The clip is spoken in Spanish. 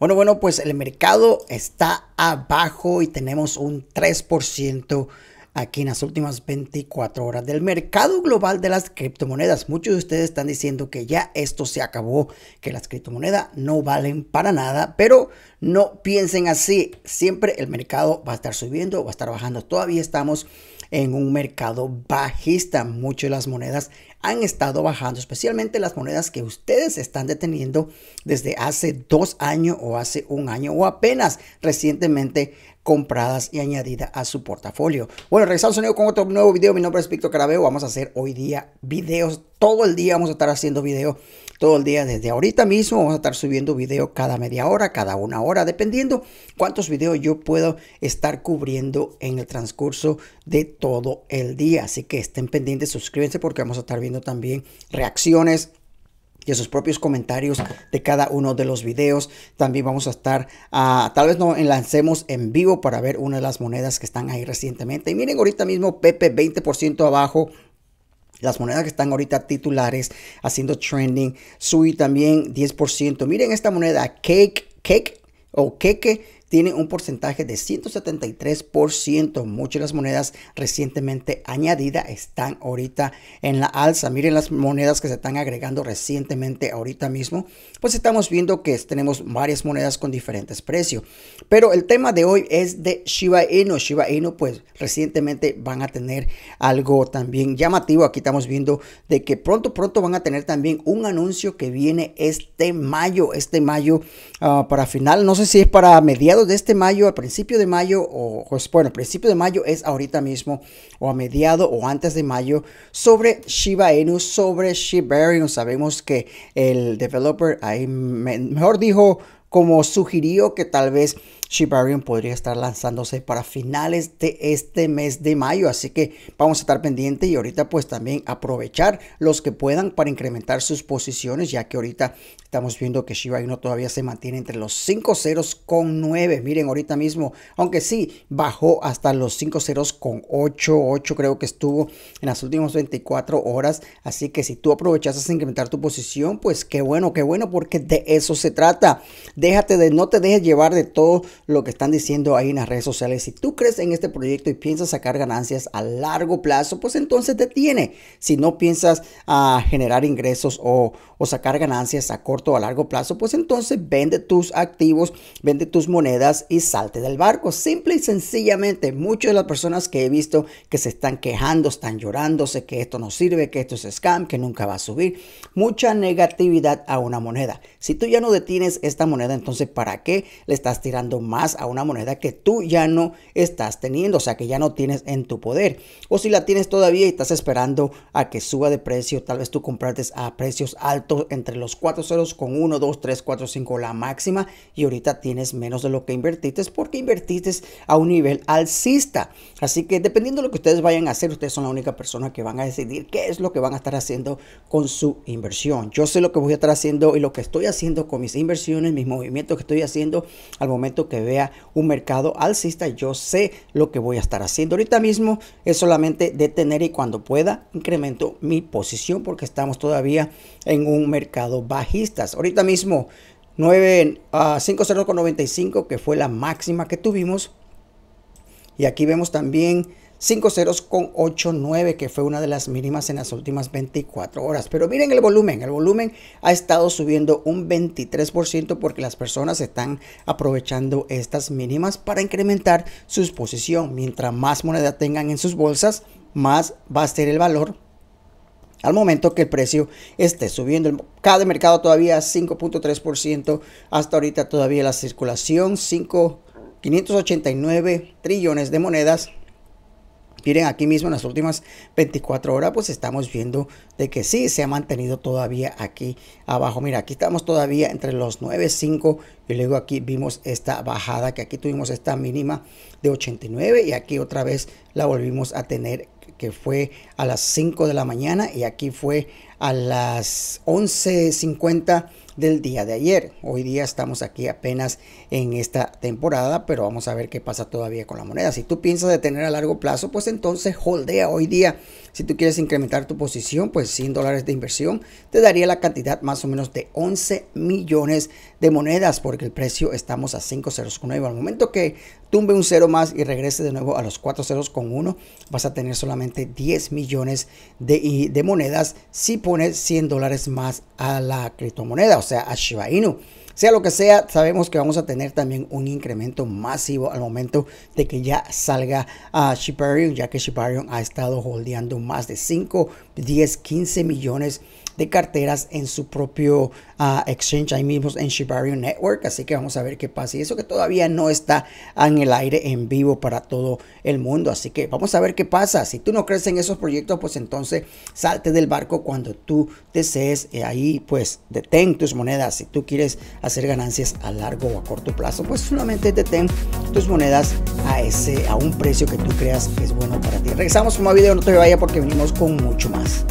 Bueno, bueno, pues el mercado está abajo y tenemos un 3% aquí en las últimas 24 horas del mercado global de las criptomonedas. Muchos de ustedes están diciendo que ya esto se acabó, que las criptomonedas no valen para nada, pero no piensen así. Siempre el mercado va a estar subiendo, o va a estar bajando. Todavía estamos en un mercado bajista. Muchas de las monedas han estado bajando, especialmente las monedas que ustedes están deteniendo desde hace dos años o hace un año o apenas recientemente compradas y añadidas a su portafolio. Bueno, regresamos con otro nuevo video. Mi nombre es Víctor Carabeo. Vamos a hacer hoy día videos. Todo el día vamos a estar haciendo videos todo el día desde ahorita mismo. Vamos a estar subiendo video cada media hora, cada una hora, dependiendo cuántos videos yo puedo estar cubriendo en el transcurso de todo el día. Así que estén pendientes, suscríbanse porque vamos a estar viendo también reacciones y sus propios comentarios de cada uno de los videos. También vamos a estar, ah, tal vez nos lancemos en vivo para ver una de las monedas que están ahí recientemente. Y miren ahorita mismo Pepe 20% abajo las monedas que están ahorita titulares haciendo trending, SUI también 10%. Miren esta moneda, Cake, Cake o Keke tiene un porcentaje de 173%. Muchas de las monedas recientemente añadidas están ahorita en la alza. Miren las monedas que se están agregando recientemente ahorita mismo. Pues estamos viendo que tenemos varias monedas con diferentes precios. Pero el tema de hoy es de Shiba Inu. Shiba Inu pues recientemente van a tener algo también llamativo. Aquí estamos viendo de que pronto, pronto van a tener también un anuncio que viene este mayo, este mayo ah, para final, no sé si es para mediados de este mayo, al principio de mayo, o pues, bueno, principio de mayo es ahorita mismo, o a mediado o antes de mayo, sobre Shiba Inu, sobre Shibarium. Sabemos que el developer ahí, mejor dijo, como sugirió que tal vez Shibarium podría estar lanzándose para finales de este mes de mayo. Así que vamos a estar pendiente y ahorita pues también aprovechar los que puedan para incrementar sus posiciones, ya que ahorita estamos viendo que Shiba todavía se mantiene entre los 5 ceros con 9. Miren, ahorita mismo, aunque sí bajó hasta los 5 ceros con 8, 8 creo que estuvo en las últimas 24 horas. Así que si tú aprovechas a incrementar tu posición, pues qué bueno, qué bueno, porque de eso se trata. Déjate de, no te dejes llevar de todo lo que están diciendo ahí en las redes sociales. Si tú crees en este proyecto y piensas sacar ganancias a largo plazo, pues entonces detiene. Si no piensas a ah, generar ingresos o, sacar ganancias a corto o a largo plazo, pues entonces vende tus activos, vende tus monedas y salte del barco. Simple y sencillamente, muchas de las personas que he visto que se están quejando, están llorándose, que esto no sirve, que esto es scam, que nunca va a subir. Mucha negatividad a una moneda. Si tú ya no detienes esta moneda, entonces ¿para qué le estás tirando más? a una moneda que tú ya no estás teniendo, o sea, que ya no tienes en tu poder. O si la tienes todavía y estás esperando a que suba de precio, tal vez tú comprates a precios altos entre los cuatro ceros con 1, 2, 3, 4, 5 la máxima y ahorita tienes menos de lo que invertiste porque invertiste a un nivel alcista. Así que dependiendo de lo que ustedes vayan a hacer, ustedes son la única persona que van a decidir qué es lo que van a estar haciendo con su inversión. Yo sé lo que voy a estar haciendo y lo que estoy haciendo con mis inversiones, mis movimientos que estoy haciendo al momento que veo un mercado alcista, yo sé lo que voy a estar haciendo. Ahorita mismo es solamente detener y cuando pueda incremento mi posición porque estamos todavía en un mercado bajista. Ahorita mismo 9, a 5.095 que fue la máxima que tuvimos. Y aquí vemos también 5.089 con que fue una de las mínimas en las últimas 24 horas. Pero miren el volumen, el volumen ha estado subiendo un 23% porque las personas están aprovechando estas mínimas para incrementar su exposición Mientras más moneda tengan en sus bolsas, más va a ser el valor al momento que el precio esté subiendo. Cada mercado todavía 5.3%, hasta ahorita todavía la circulación 5, 589 trillones de monedas Miren, aquí mismo en las últimas 24 horas, pues estamos viendo de que sí se ha mantenido todavía aquí abajo. Mira, aquí estamos todavía entre los 9.5 y luego aquí vimos esta bajada, que aquí tuvimos esta mínima de 89 y aquí otra vez la volvimos a tener, que fue a las 5 de la mañana y aquí fue a las 11.50 del día de ayer. Hoy día estamos aquí apenas en esta temporada, pero vamos a ver qué pasa todavía con la moneda. Si tú piensas de tener a largo plazo, pues entonces holdea hoy día. Si tú quieres incrementar tu posición, pues 100 dólares de inversión te daría la cantidad más o menos de 11 millones de monedas, porque el precio estamos a 509 ceros con 9. Al momento que tumbe un cero más y regrese de nuevo a los 401 vas a tener solamente 10 millones de, de monedas. Si 100 dólares más a la criptomoneda, o sea, a Shiba Inu. Sea lo que sea, sabemos que vamos a tener también un incremento masivo al momento de que ya salga a ah, Shibarium, ya que Shibarium ha estado holdeando más de 5, 10, 15 millones de carteras en su propio ah, exchange ahí mismo en Shibarium Network. Así que vamos a ver qué pasa. Y eso que todavía no está en el aire en vivo para todo el mundo. Así que vamos a ver qué pasa. Si tú no crees en esos proyectos, pues entonces salte del barco cuando tú desees. ahí pues detén tus monedas. Si tú quieres hacer ganancias a largo o a corto plazo, pues solamente detén tus monedas a, ese, a un precio que tú creas que es bueno para ti. Regresamos con más video, no te vaya porque venimos con mucho más.